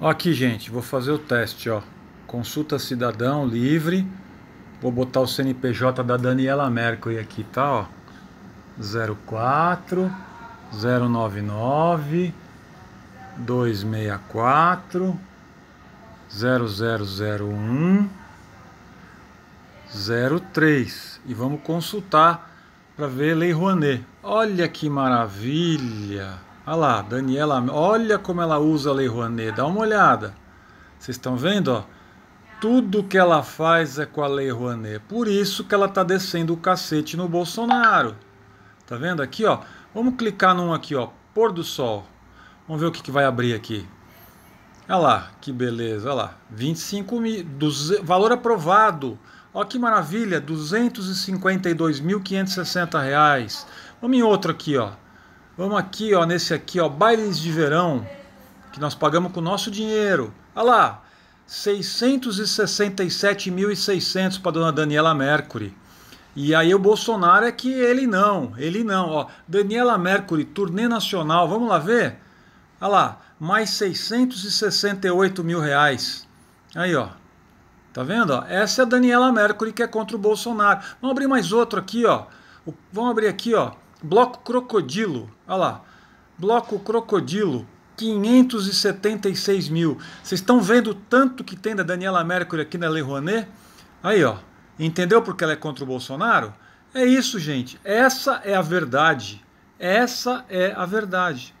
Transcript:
Aqui, gente, vou fazer o teste, ó. Consulta cidadão livre. Vou botar o CNPJ da Daniela Mercury aqui, tá, ó. 04 099 264 0001 03 e vamos consultar para ver Lei Rouanet. Olha que maravilha! Olha lá, Daniela, olha como ela usa a Lei Rouanet, dá uma olhada. Vocês estão vendo, ó? Tudo que ela faz é com a Lei Rouanet. Por isso que ela está descendo o cacete no Bolsonaro. Tá vendo aqui, ó? Vamos clicar num aqui, ó, pôr do sol. Vamos ver o que, que vai abrir aqui. Olha lá, que beleza, olha lá. 25 mil, duze, valor aprovado. Olha que maravilha, R$ 252.560. Vamos em outro aqui, ó. Vamos aqui, ó, nesse aqui, ó, bailes de verão, que nós pagamos com o nosso dinheiro. Olha lá, 667.600 para dona Daniela Mercury. E aí o Bolsonaro é que ele não, ele não. Ó, Daniela Mercury, turnê nacional, vamos lá ver? Olha lá, mais 668 mil reais. Aí, ó. Tá vendo? Ó? Essa é a Daniela Mercury que é contra o Bolsonaro. Vamos abrir mais outro aqui, ó. O, vamos abrir aqui, ó. Bloco Crocodilo, olha lá. Bloco Crocodilo, 576 mil. Vocês estão vendo o tanto que tem da Daniela Mercury aqui na Le Rouanet? Aí, ó. Entendeu porque ela é contra o Bolsonaro? É isso, gente. Essa é a verdade. Essa é a verdade.